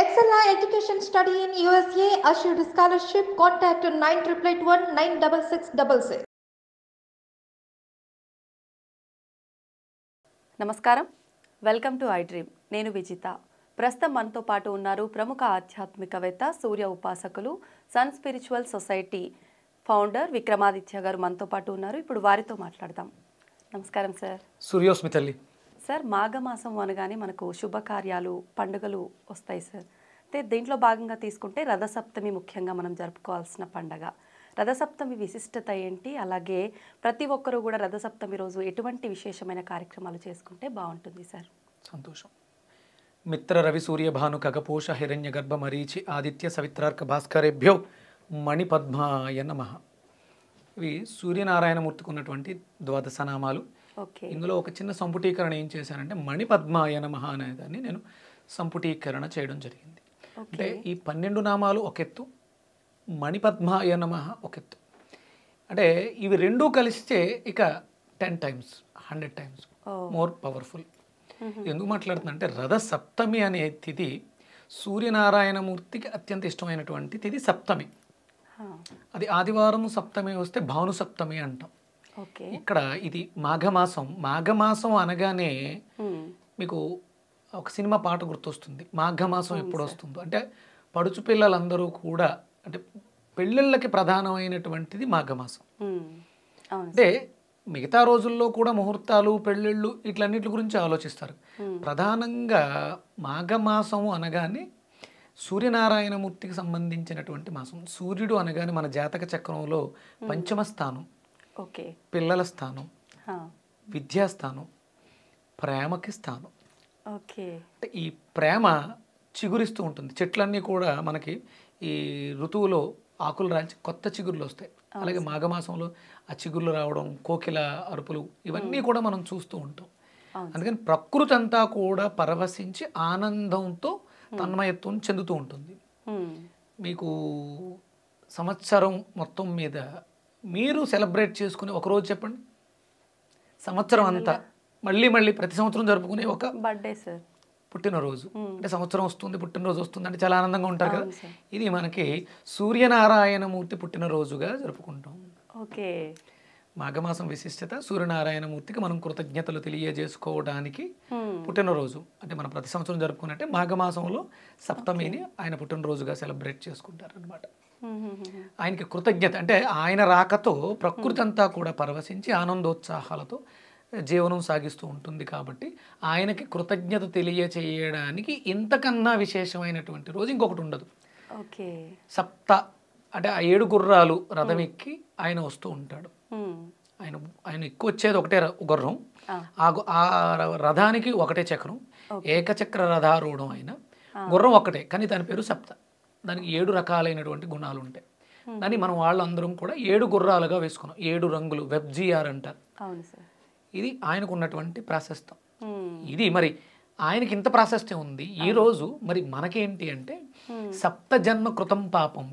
Excella Education Study in USA assured scholarship. Contact 9881 96666. నమస్కారం welcome to I dream నేను విజిత ప్రస్తుతం మనతో పాటు ఉన్నారు ప్రముఖ ఆధ్యాత్మికవేత్త సూర్య ఉపాసకులు sun spiritual society founder Vikramaditya garu మనతో పాటు ఉన్నారు ఇప్పుడు వారితో మాట్లాడదాం నమస్కారం సార్ సూర్యోస్మితల్లి సార్ మాఘమాసం అనగానే మనకు శుభకార్యాలు పండుగలు వస్తాయి సార్ అయితే దీంట్లో భాగంగా తీసుకుంటే రథసప్తమి ముఖ్యంగా మనం జరుపుకోవాల్సిన పండగ రథసప్తమి విశిష్టత ఏంటి అలాగే ప్రతి ఒక్కరూ కూడా రథసప్తమి రోజు ఎటువంటి విశేషమైన కార్యక్రమాలు చేసుకుంటే బాగుంటుంది సార్ సంతోషం మిత్ర రవి సూర్య భాను కగపోష హిరణ్య గర్భ మరీచి ఆదిత్య సవిత్రార్క భాస్కరేభ్యో మణిపద్మాయ నమ ఇవి సూర్యనారాయణమూర్తికి ఉన్నటువంటి ద్వాదశనామాలు ఇందులో ఒక చిన్న సంపుటీకరణ ఏం చేశానంటే మణిపద్మాయ మహా అనే దాన్ని నేను సంపుటీకరణ చేయడం జరిగింది అంటే ఈ పన్నెండు నామాలు ఒక ఎత్తు మణిపద్మాయ నమ ఒక ఎత్తు అంటే ఇవి రెండూ కలిస్తే ఇక ten times hundred times more powerful ఎందుకు అంటే రథ సప్తమి అనే తిథి సూర్యనారాయణమూర్తికి అత్యంత ఇష్టమైనటువంటి తిథి సప్తమి అది ఆదివారం సప్తమి వస్తే భాను సప్తమి అంటాం ఇక్కడ ఇది మాఘమాసం మాఘమాసం అనగానే మీకు ఒక సినిమా పాట గుర్తొస్తుంది మాఘమాసం ఎప్పుడు వస్తుందో అంటే పడుచు పిల్లలందరూ కూడా అంటే పెళ్ళిళ్ళకి ప్రధానమైనటువంటిది మాఘమాసం అంటే మిగతా రోజుల్లో కూడా ముహూర్తాలు పెళ్ళిళ్ళు ఇట్లన్నిటి గురించి ఆలోచిస్తారు ప్రధానంగా మాఘమాసం అనగానే సూర్యనారాయణమూర్తికి సంబంధించినటువంటి మాసం సూర్యుడు అనగానే మన జాతక చక్రంలో పంచమ స్థానం ఓకే పిల్లల స్థానం విద్యా స్థానం ప్రేమకి స్థానం ఓకే అంటే ఈ ప్రేమ చిగురిస్తూ ఉంటుంది చెట్లన్నీ కూడా మనకి ఈ ఋతువులో ఆకులు రాల్చి కొత్త చిగుర్లు వస్తాయి అలాగే మాఘమాసంలో ఆ చిగుర్లు రావడం కోకిల అరుపులు ఇవన్నీ కూడా మనం చూస్తూ ఉంటాం అందుకని ప్రకృతి అంతా కూడా పరవశించి ఆనందంతో తన్మయత్వం చెందుతూ ఉంటుంది మీకు సంవత్సరం మొత్తం మీద మీరు సెలబ్రేట్ చేసుకుని ఒక రోజు చెప్పండి సంవత్సరం అంతా మళ్ళీ మళ్ళీ ప్రతి సంవత్సరం జరుపుకునే ఒక బర్త్డే సార్ పుట్టినరోజు అంటే సంవత్సరం వస్తుంది పుట్టినరోజు వస్తుంది అంటే చాలా ఆనందంగా ఉంటారు కదా ఇది మనకి సూర్యనారాయణమూర్తి పుట్టినరోజుగా జరుపుకుంటాం ఓకే మాఘమాసం విశిష్టత సూర్యనారాయణమూర్తికి మనం కృతజ్ఞతలు తెలియజేసుకోవడానికి పుట్టినరోజు అంటే మనం ప్రతి సంవత్సరం జరుపుకున్నట్టే మాఘమాసంలో సప్తమిని ఆయన పుట్టినరోజుగా సెలబ్రేట్ చేసుకుంటారు అనమాట ఆయనకి కృతజ్ఞత అంటే ఆయన రాకతో ప్రకృతి అంతా కూడా పరవశించి ఆనందోత్సాహాలతో జీవనం సాగిస్తూ ఉంటుంది కాబట్టి ఆయనకి కృతజ్ఞత తెలియచేయడానికి ఇంతకన్నా విశేషమైనటువంటి రోజు ఇంకొకటి ఉండదు ఓకే సప్త అంటే ఆ ఏడు గుర్రాలు రథం ఎక్కి ఆయన వస్తూ ఉంటాడు ఆయన ఆయన ఎక్కువ వచ్చేది ఒకటే గుర్రం ఆ రథానికి ఒకటే చక్రం ఏకచక్ర రథారూఢం ఆయన గుర్రం ఒకటే కానీ దాని పేరు సప్త దానికి ఏడు రకాలైనటువంటి గుణాలు ఉంటాయి దాన్ని మనం వాళ్ళందరం కూడా ఏడు గుర్రాలుగా వేసుకున్నాం ఏడు రంగులు జిఆర్ అంటారు ఇది ఆయనకు ఉన్నటువంటి ప్రాశస్తం ఇది మరి ఆయనకి ఇంత ప్రాశస్త్యం ఉంది ఈ రోజు మరి మనకేంటి అంటే సప్త జన్మ కృతం పాపం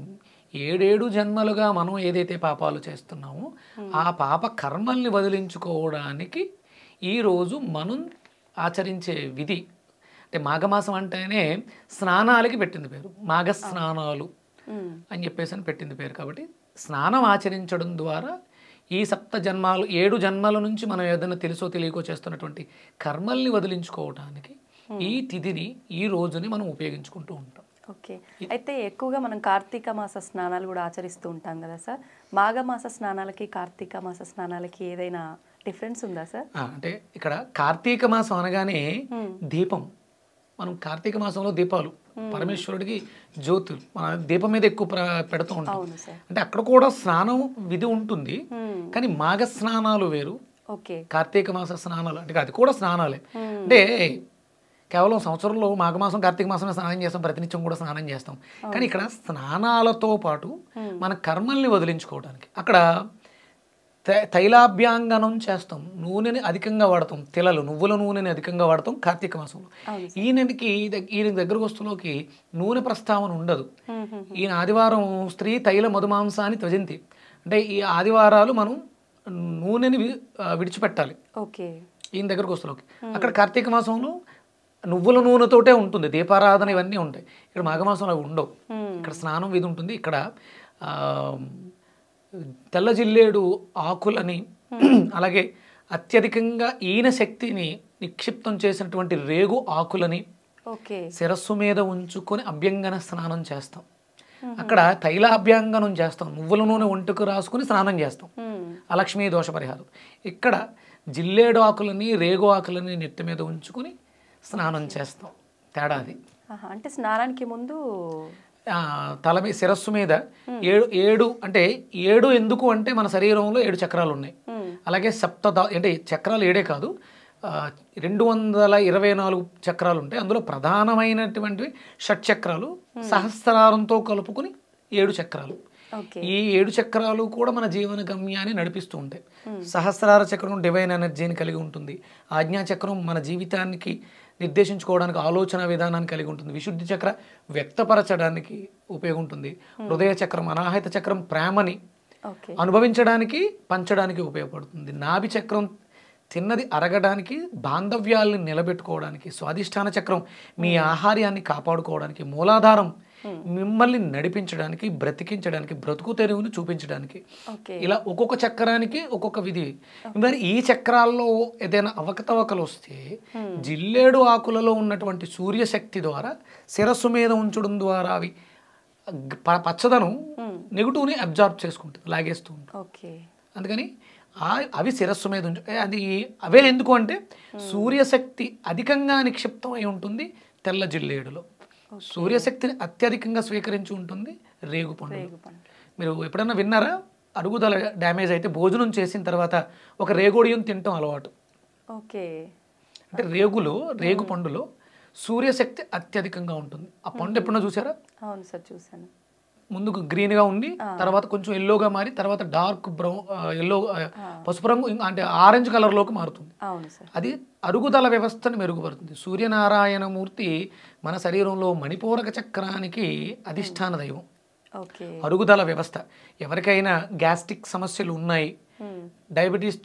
ఏడేడు జన్మలుగా మనం ఏదైతే పాపాలు చేస్తున్నామో ఆ పాప కర్మల్ని వదిలించుకోవడానికి ఈరోజు మనం ఆచరించే విధి అంటే మాఘమాసం అంటేనే స్నానాలకి పెట్టింది పేరు మాఘ స్నానాలు అని చెప్పేసి అని పెట్టింది పేరు కాబట్టి స్నానం ఆచరించడం ద్వారా ఈ సప్త జన్మాలు ఏడు జన్మల నుంచి మనం ఏదైనా తెలుసో తెలియకో చేస్తున్నటువంటి కర్మల్ని వదిలించుకోవటానికి ఈ తిథిని ఈ రోజుని మనం ఉపయోగించుకుంటూ ఉంటాం ఓకే అయితే ఎక్కువగా మనం కార్తీక మాస స్నానాలు కూడా ఆచరిస్తూ ఉంటాం కదా సార్ మాఘమాస స్నానాలకి కార్తీక మాస స్నానాలకి ఏదైనా డిఫరెన్స్ ఉందా సార్ అంటే ఇక్కడ కార్తీక మాసం అనగానే దీపం మనం కార్తీక మాసంలో దీపాలు పరమేశ్వరుడికి జ్యోతి మన దీపం మీద ఎక్కువ పెడుతూ ఉంటాం అంటే అక్కడ కూడా స్నానం విధి ఉంటుంది కానీ మాఘ స్నానాలు వేరు కార్తీక మాస స్నానాలు అంటే అది కూడా స్నానాలే అంటే కేవలం సంవత్సరంలో మాఘమాసం కార్తీక మాసమే స్నానం చేస్తాం ప్రతినిత్యం కూడా స్నానం చేస్తాం కానీ ఇక్కడ స్నానాలతో పాటు మన కర్మల్ని వదిలించుకోవడానికి అక్కడ తైలాభ్యాంగనం చేస్తాం నూనెని అధికంగా వాడతాం తిలలు నువ్వుల నూనెని అధికంగా వాడతాం కార్తీక మాసంలో ఈయనకి ఈయన దగ్గరకు వస్తులోకి నూనె ప్రస్తావన ఉండదు ఈయన ఆదివారం స్త్రీ తైల మధుమాంసాన్ని త్వజంతి అంటే ఈ ఆదివారాలు మనం నూనెని విడిచిపెట్టాలి ఈయన దగ్గరకు వస్తులోకి అక్కడ కార్తీక మాసంలో నువ్వుల నూనెతోటే ఉంటుంది దీపారాధన ఇవన్నీ ఉంటాయి ఇక్కడ మాఘమాసంలో ఉండవు ఇక్కడ స్నానం ఇది ఉంటుంది ఇక్కడ తెల్లజిల్లేడు ఆకులని hmm. అలాగే అత్యధికంగా ఈయన శక్తిని నిక్షిప్తం చేసినటువంటి రేగు ఆకులని శిరస్సు మీద ఉంచుకొని అభ్యంగన స్నానం చేస్తాం hmm. అక్కడ తైల అభ్యంగనం చేస్తాం నువ్వుల నూనె ఒంటికి రాసుకుని స్నానం చేస్తాం hmm. అలక్ష్మీ దోష పరిహారం ఇక్కడ జిల్లేడు ఆకులని రేగు ఆకులని నెత్తి మీద ఉంచుకుని స్నానం చేస్తాం తేడాది అంటే స్నానానికి ముందు తల మీద శిరస్సు మీద ఏడు ఏడు అంటే ఏడు ఎందుకు అంటే మన శరీరంలో ఏడు చక్రాలు ఉన్నాయి అలాగే సప్త అంటే చక్రాలు ఏడే కాదు రెండు వందల ఇరవై నాలుగు చక్రాలు ఉంటాయి అందులో ప్రధానమైనటువంటివి షట్ చక్రాలు సహస్రారంతో కలుపుకుని ఏడు చక్రాలు ఈ ఏడు చక్రాలు కూడా మన జీవన గమ్యాన్ని నడిపిస్తూ ఉంటాయి సహస్రార చక్రం డివైన్ ఎనర్జీని కలిగి ఉంటుంది ఆజ్ఞా చక్రం మన జీవితానికి నిర్దేశించుకోవడానికి ఆలోచన విధానాన్ని కలిగి ఉంటుంది విశుద్ధి చక్ర వ్యక్తపరచడానికి ఉపయోగం ఉంటుంది hmm. హృదయ చక్రం అనాహిత చక్రం ప్రేమని అనుభవించడానికి పంచడానికి ఉపయోగపడుతుంది నాభి చక్రం తిన్నది అరగడానికి బాంధవ్యాల్ని నిలబెట్టుకోవడానికి స్వాధిష్టాన చక్రం మీ hmm. ఆహార్యాన్ని కాపాడుకోవడానికి మూలాధారం మిమ్మల్ని నడిపించడానికి బ్రతికించడానికి బ్రతుకు తెరువుని చూపించడానికి ఇలా ఒక్కొక్క చక్రానికి ఒక్కొక్క విధి మరి ఈ చక్రాల్లో ఏదైనా అవకతవకలు వస్తే జిల్లేడు ఆకులలో ఉన్నటువంటి సూర్యశక్తి ద్వారా శిరస్సు మీద ఉంచడం ద్వారా అవి పచ్చదనం నెగిటివ్ని అబ్జార్బ్ చేసుకుంటుంది లాగేస్తూ ఉంటుంది అందుకని అవి శిరస్సు మీద ఉంచు అది అవే ఎందుకు అంటే సూర్యశక్తి అధికంగా నిక్షిప్తం అయి ఉంటుంది తెల్ల జిల్లేడులో సూర్యశక్తిని అత్యధికంగా స్వీకరించి ఉంటుంది రేగు పండు మీరు ఎప్పుడన్నా విన్నారా అరుగుదల డ్యామేజ్ అయితే భోజనం చేసిన తర్వాత ఒక రేగోడియం తినటం అలవాటు ఓకే అంటే రేగులో రేగు పండులో సూర్యశక్తి అత్యధికంగా ఉంటుంది ఆ పండు ఎప్పుడన్నా చూసారా అవును సార్ చూసాను ముందుకు గ్రీన్గా ఉండి తర్వాత కొంచెం ఎల్లోగా మారి తర్వాత డార్క్ బ్రౌన్ ఎల్లో పసుపు రంగు అంటే ఆరెంజ్ కలర్లోకి మారుతుంది అది అరుగుదల వ్యవస్థను మెరుగుపడుతుంది సూర్యనారాయణ మూర్తి మన శరీరంలో మణిపూరక చక్రానికి అధిష్టాన దైవం అరుగుదల వ్యవస్థ ఎవరికైనా గ్యాస్ట్రిక్ సమస్యలు ఉన్నాయి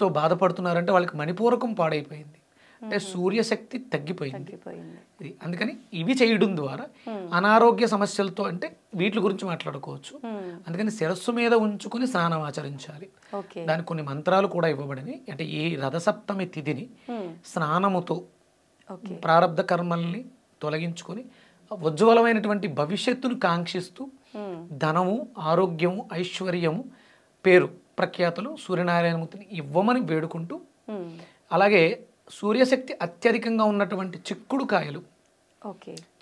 తో బాధపడుతున్నారంటే వాళ్ళకి మణిపూరకం పాడైపోయింది అంటే సూర్యశక్తి తగ్గిపోయింది ఇది అందుకని ఇవి చేయడం ద్వారా అనారోగ్య సమస్యలతో అంటే వీటి గురించి మాట్లాడుకోవచ్చు hmm. అందుకని శిరస్సు మీద ఉంచుకుని స్నానం ఆచరించాలి దానికి కొన్ని మంత్రాలు కూడా ఇవ్వబడినవి అంటే ఈ రథసప్తమి తిథిని hmm. స్నానముతో ప్రారంధ కర్మల్ని తొలగించుకొని ఉజ్వలమైనటువంటి భవిష్యత్తును కాంక్షిస్తూ hmm. ధనము ఆరోగ్యము ఐశ్వర్యము పేరు ప్రఖ్యాతులు సూర్యనారాయణమూర్తిని ఇవ్వమని వేడుకుంటూ అలాగే సూర్యశక్తి అత్యధికంగా ఉన్నటువంటి చిక్కుడు కాయలు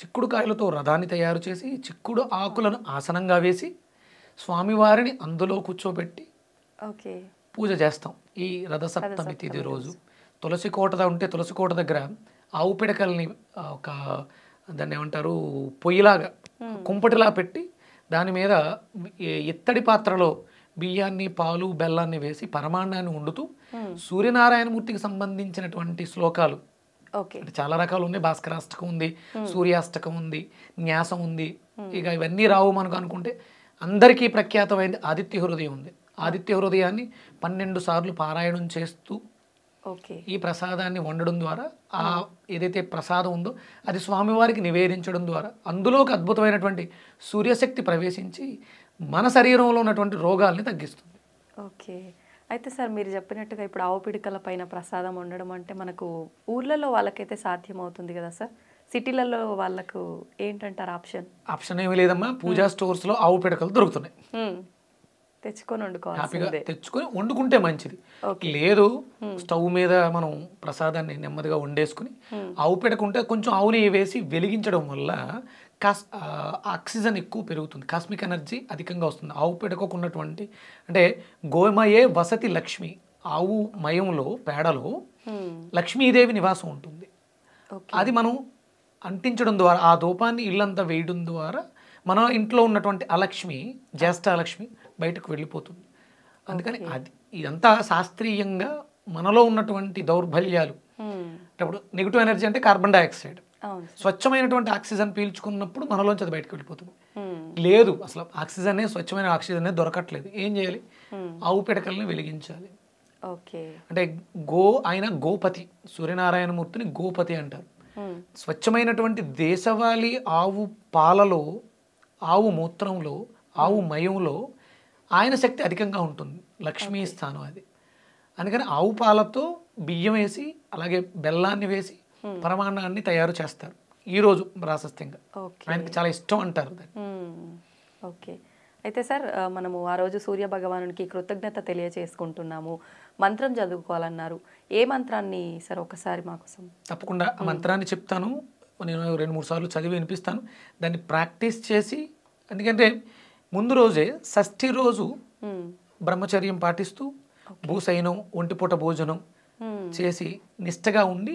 చిక్కుడు కాయలతో రథాన్ని తయారు చేసి చిక్కుడు ఆకులను ఆసనంగా వేసి స్వామివారిని అందులో కూర్చోబెట్టి పూజ చేస్తాం ఈ రథసప్తమి తిథి రోజు తులసి కోట ఉంటే తులసి కోట దగ్గర ఆవు పిడకల్ని ఒక దాన్ని ఏమంటారు పొయ్యిలాగా కుంపటిలా పెట్టి దాని మీద ఇత్తడి పాత్రలో బియ్యాన్ని పాలు బెల్లాన్ని వేసి పరమాండాన్ని వండుతూ సూర్యనారాయణమూర్తికి సంబంధించినటువంటి శ్లోకాలు అంటే చాలా రకాలు ఉన్నాయి భాస్కరాష్టకం ఉంది సూర్యాష్టకం ఉంది న్యాసం ఉంది ఇక ఇవన్నీ రావు మనకు అనుకుంటే అందరికీ ప్రఖ్యాతమైంది ఆదిత్య హృదయం ఉంది ఆదిత్య హృదయాన్ని పన్నెండు సార్లు పారాయణం చేస్తూ ఈ ప్రసాదాన్ని వండడం ద్వారా ఆ ఏదైతే ప్రసాదం ఉందో అది స్వామివారికి నివేదించడం ద్వారా అందులో ఒక అద్భుతమైనటువంటి సూర్యశక్తి ప్రవేశించి మన శరీరంలో ఉన్నటువంటి రోగాల్ని తగ్గిస్తుంది ఓకే అయితే సార్ మీరు చెప్పినట్టుగా ఇప్పుడు ఆవు పిడికల పైన ప్రసాదం ఉండడం అంటే మనకు ఊర్లలో వాళ్ళకైతే సాధ్యం అవుతుంది కదా సార్ సిటీలలో వాళ్ళకు ఏంటంటారు ఆప్షన్ ఆప్షన్ ఏమీ లేదమ్మా పూజా స్టోర్స్ లో ఆవు పిడకలు దొరుకుతున్నాయి తెచ్చుకొని వండుకోవాలి తెచ్చుకొని వండుకుంటే మంచిది లేదు స్టవ్ మీద మనం ప్రసాదాన్ని నెమ్మదిగా వండేసుకుని ఆవు ఉంటే కొంచెం ఆవుని వేసి వెలిగించడం వల్ల కాస్ ఆక్సిజన్ ఎక్కువ పెరుగుతుంది కాస్మిక్ ఎనర్జీ అధికంగా వస్తుంది ఆవు పెడకోకున్నటువంటి అంటే గోమయే వసతి లక్ష్మి ఆవు మయంలో పేడలో లక్ష్మీదేవి నివాసం ఉంటుంది అది మనం అంటించడం ద్వారా ఆ దూపాన్ని ఇల్లంతా వేయడం ద్వారా మన ఇంట్లో ఉన్నటువంటి అలక్ష్మి జ్యేష్ఠాలక్ష్మి బయటకు వెళ్ళిపోతుంది అందుకని అది ఇదంతా శాస్త్రీయంగా మనలో ఉన్నటువంటి దౌర్బల్యాలు అప్పుడు నెగిటివ్ ఎనర్జీ అంటే కార్బన్ డైఆక్సైడ్ స్వచ్ఛమైనటువంటి ఆక్సిజన్ పీల్చుకున్నప్పుడు మనలోంచి అది బయటకు వెళ్ళిపోతుంది లేదు అసలు ఆక్సిజన్ స్వచ్ఛమైన ఆక్సిజన్ దొరకట్లేదు ఏం చేయాలి ఆవు పిడకల్ని వెలిగించాలి అంటే గో ఆయన గోపతి సూర్యనారాయణ మూర్తిని గోపతి అంటారు స్వచ్ఛమైనటువంటి దేశవాళీ ఆవు పాలలో ఆవు మూత్రంలో ఆవు మయంలో ఆయన శక్తి అధికంగా ఉంటుంది లక్ష్మీ స్థానం అది అందుకని ఆవు పాలతో బియ్యం వేసి అలాగే బెల్లాన్ని వేసి Hmm. పరమాన్నాన్ని తయారు చేస్తారు ఈ రోజు ప్రాశస్త్యంగా ఆయనకి చాలా ఇష్టం అంటారు ఓకే hmm. అయితే సార్ మనము ఆ రోజు సూర్య భగవానునికి కృతజ్ఞత తెలియచేసుకుంటున్నాము మంత్రం చదువుకోవాలన్నారు ఏ మంత్రాన్ని సార్ ఒకసారి మాకోసం తప్పకుండా ఆ hmm. మంత్రాన్ని చెప్తాను నేను రెండు మూడు సార్లు చదివి వినిపిస్తాను దాన్ని ప్రాక్టీస్ చేసి ఎందుకంటే ముందు రోజే షష్ఠి రోజు బ్రహ్మచర్యం పాటిస్తూ భూసైనం ఒంటిపూట భోజనం చేసి నిష్టగా ఉండి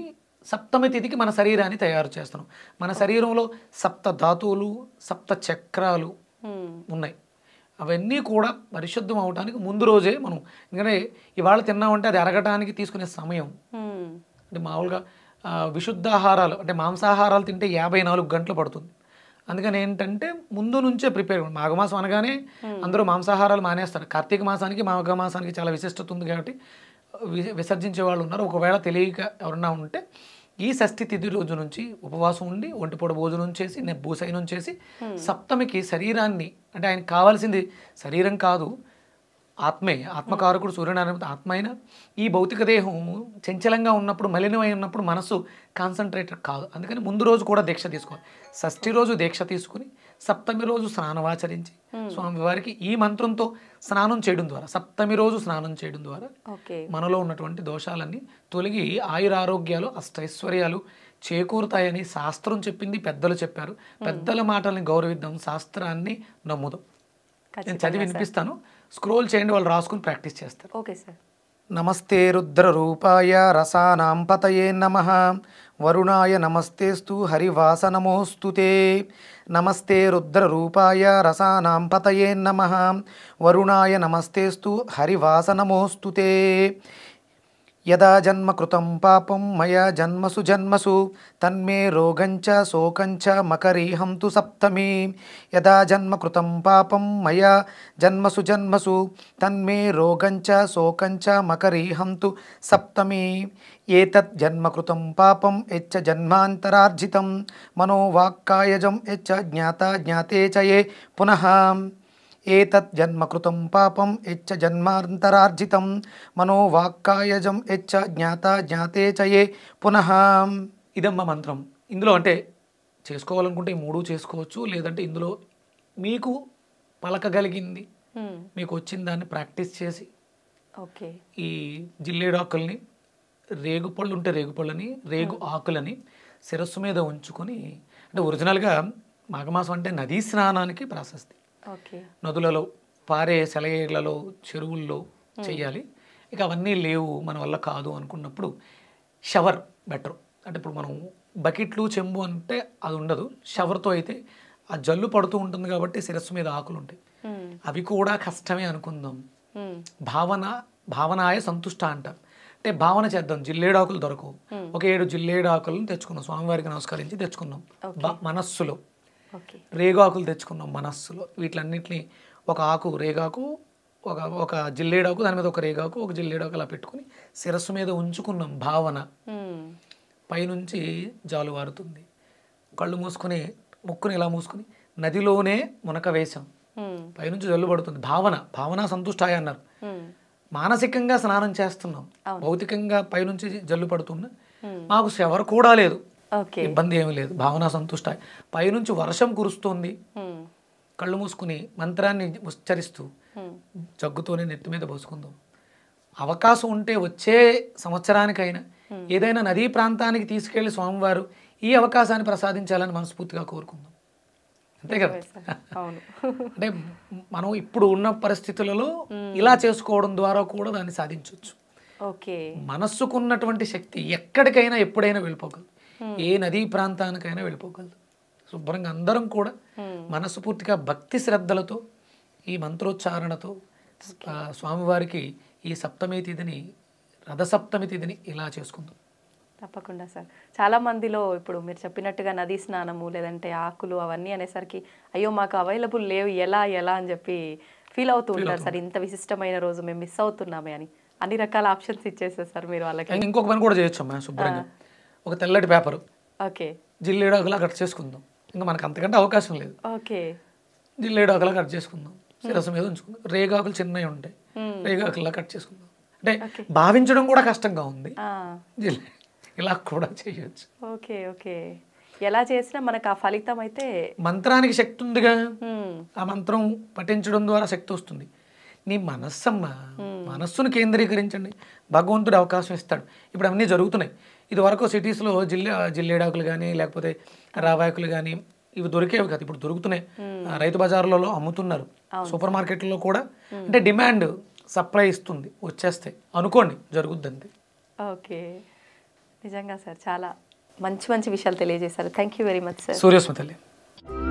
సప్తమి తిథికి మన శరీరాన్ని తయారు చేస్తున్నాం మన శరీరంలో సప్త ధాతువులు సప్త చక్రాలు hmm. ఉన్నాయి అవన్నీ కూడా పరిశుద్ధం అవడానికి ముందు రోజే మనం ఎందుకంటే ఇవాళ తిన్నామంటే అది అరగటానికి తీసుకునే సమయం hmm. అంటే మామూలుగా విశుద్ధాహారాలు అంటే మాంసాహారాలు తింటే యాభై నాలుగు గంటలు పడుతుంది అందుకని ఏంటంటే ముందు నుంచే ప్రిపేర్ మాఘమాసం అనగానే hmm. అందరూ మాంసాహారాలు మానేస్తారు కార్తీక మాసానికి మాఘమాసానికి చాలా విశిష్టత ఉంది కాబట్టి విసర్జించే వాళ్ళు ఉన్నారు ఒకవేళ తెలియక ఎవరన్నా ఉంటే ఈ షష్ఠి తిథి రోజు నుంచి ఉపవాసం ఉండి ఒంటిపూడ భోజనం చేసి భూసైనం చేసి సప్తమికి శరీరాన్ని అంటే ఆయన కావాల్సింది శరీరం కాదు ఆత్మే ఆత్మకారకుడు సూర్యనారాయణ ఆత్మ అయినా ఈ భౌతిక దేహం చంచలంగా ఉన్నప్పుడు మలినమై ఉన్నప్పుడు మనసు కాన్సన్ట్రేటెడ్ కాదు అందుకని ముందు రోజు కూడా దీక్ష తీసుకోవాలి షష్ఠి రోజు దీక్ష తీసుకుని సప్తమి రోజు స్నానం ఆచరించి hmm. వారికి ఈ మంత్రంతో స్నానం చేయడం ద్వారా సప్తమి రోజు స్నానం చేయడం ద్వారా మనలో ఉన్నటువంటి దోషాలన్నీ తొలగి ఆయురారోగ్యాలు అష్టైశ్వర్యాలు చేకూరుతాయని శాస్త్రం చెప్పింది పెద్దలు చెప్పారు hmm. పెద్దల మాటల్ని గౌరవిద్దాం శాస్త్రాన్ని నమ్ముదాం నేను చదివి వినిపిస్తాను స్క్రోల్ చేయండి వాళ్ళు రాసుకుని ప్రాక్టీస్ చేస్తారు నమస్తే రుద్ర రూపాయ రసానాం పతయే నమ వరుణాయ నమస్తేస్తు హరివాసనమోస్తు తే నమస్తే రుద్రరూపాయ రసానాం పతయే నమ వరుణాయ నమస్తేస్తు హరివాసనమోస్తు తే యదా జన్మకృతం పాపం మయ జన్మసు జన్మసు తన్మే రోగంచ శోకంచ మకరీహం తు సప్తమీ యదా జన్మకృతం పాపం మయ జన్మసు జన్మసు తన్మే రోగంచ శోకంచ మకరీహం తు సప్తమీ ఏతత్ జన్మకృతం పాపం ఎచ్చ జన్మాంతరార్జితం మనోవాక్కాయజం ఎచ్చ జ్ఞాత జ్ఞాతే చయే పునః ఏతత్ జన్మకృతం పాపం ఎచ్చ జన్మాంతరార్జితం మనోవాక్కాయజం ఎచ్చ జ్ఞాత జ్ఞాతే చయే పునః ఇదమ్మ మంత్రం ఇందులో అంటే చేసుకోవాలనుకుంటే ఈ మూడు చేసుకోవచ్చు లేదంటే ఇందులో మీకు పలకగలిగింది మీకు వచ్చిన దాన్ని ప్రాక్టీస్ చేసి ఈ జిల్లేడాకుల్ని రేగుపళ్ళు ఉంటే రేగుపళ్ళని రేగు hmm. ఆకులని శిరస్సు మీద ఉంచుకొని అంటే ఒరిజినల్గా మాఘమాసం అంటే నదీ స్నానానికి ప్రాశస్తి నదులలో పారే సెలయేళ్లలో చెరువుల్లో hmm. చేయాలి ఇక అవన్నీ లేవు మన వల్ల కాదు అనుకున్నప్పుడు షవర్ బెటర్ అంటే ఇప్పుడు మనం బకెట్లు చెంబు అంటే అది ఉండదు షవర్తో అయితే ఆ జల్లు పడుతూ ఉంటుంది కాబట్టి శిరస్సు మీద ఆకులు ఉంటాయి hmm. అవి కూడా కష్టమే అనుకుందాం భావన భావనాయ సంతుష్ట అంటారు అంటే భావన చేద్దాం జిల్లేడాకులు దొరకవు ఒక ఏడు జిల్లేడాకులను తెచ్చుకున్నాం స్వామివారికి నమస్కరించి తెచ్చుకున్నాం మనస్సులో రేగాకులు తెచ్చుకున్నాం మనస్సులో వీటిలన్నింటినీ ఒక ఆకు రేగాకు ఒక ఒక జిల్లేడాకు దాని మీద ఒక రేగాకు ఒక జిల్లేడాకు అలా పెట్టుకుని శిరస్సు మీద ఉంచుకున్నాం భావన పైనుంచి జాలువారుతుంది కళ్ళు మూసుకుని ముక్కుని ఇలా మూసుకుని నదిలోనే మునక వేశాం పైనుంచి జల్లు పడుతుంది భావన భావన సంతుష్టాయ అన్నారు మానసికంగా స్నానం చేస్తున్నాం భౌతికంగా పైనుంచి జల్లు పడుతున్నా మాకు శవర్ కూడా లేదు ఇబ్బంది ఏమీ లేదు భావన సంతుష్ట పైనుంచి వర్షం కురుస్తోంది కళ్ళు మూసుకుని మంత్రాన్ని ఉచ్చరిస్తూ జగ్గుతోనే నెత్తి మీద పోసుకుందాం అవకాశం ఉంటే వచ్చే సంవత్సరానికైనా ఏదైనా నదీ ప్రాంతానికి తీసుకెళ్లి స్వామివారు ఈ అవకాశాన్ని ప్రసాదించాలని మనస్ఫూర్తిగా కోరుకుందాం అంతే కదా అంటే మనం ఇప్పుడు ఉన్న పరిస్థితులలో ఇలా చేసుకోవడం ద్వారా కూడా దాన్ని సాధించవచ్చు మనస్సుకున్నటువంటి శక్తి ఎక్కడికైనా ఎప్పుడైనా వెళ్ళిపోగలదు ఏ నదీ ప్రాంతానికైనా వెళ్ళిపోగలదు శుభ్రంగా అందరం కూడా పూర్తిగా భక్తి శ్రద్ధలతో ఈ మంత్రోచ్చారణతో స్వామివారికి ఈ సప్తమి తిథిని రథసప్తమి తిథిని ఇలా చేసుకుందాం తప్పకుండా సార్ చాలా మందిలో ఇప్పుడు మీరు చెప్పినట్టుగా నదీ స్నానము లేదంటే ఆకులు అవన్నీ అనేసరికి అయ్యో మాకు అవైలబుల్ లేవు ఎలా ఎలా అని చెప్పి ఫీల్ అవుతూ ఉంటారు సార్ ఇంత విశిష్టమైన రోజు మేము మిస్ అవుతున్నామే అని అన్ని రకాల ఆప్షన్స్ ఇచ్చేసారు సార్ మీరు వాళ్ళకి ఇంకొక పని కూడా చేయొచ్చు శుభ్రంగా ఒక తెల్లటి పేపర్ ఓకే జిల్లేడాకులా కట్ చేసుకుందాం ఇంకా మనకు అంతకంటే అవకాశం లేదు ఓకే జిల్లేడాకులా కట్ చేసుకుందాం శిరసం మీద ఉంచుకుందాం రేగాకులు చిన్నవి ఉంటాయి రేగాకులా కట్ చేసుకుందాం అంటే భావించడం కూడా కష్టంగా ఉంది జిల్లే ఇలా కూడా చేయొచ్చు ఓకే ఓకే ఎలా చేసినా మనకు ఆ ఫలితం అయితే మంత్రానికి శక్తి ఉందిగా ఆ మంత్రం పఠించడం ద్వారా శక్తి వస్తుంది నీ మనస్సమ్మ మనస్సును కేంద్రీకరించండి భగవంతుడు అవకాశం ఇస్తాడు ఇప్పుడు అన్నీ జరుగుతున్నాయి ఇది వరకు సిటీస్లో జిల్లా జిల్లేడాకులు కానీ లేకపోతే రావాయకులు కానీ ఇవి దొరికేవి కాదు ఇప్పుడు దొరుకుతున్నాయి రైతు బజార్లలో అమ్ముతున్నారు సూపర్ మార్కెట్లలో కూడా అంటే డిమాండ్ సప్లై ఇస్తుంది వచ్చేస్తాయి అనుకోండి జరుగుద్ది అంతే ఓకే నిజంగా సార్ చాలా మంచి మంచి విషయాలు తెలియజేశారు thank you very much sir సూర్యస్మతల్లి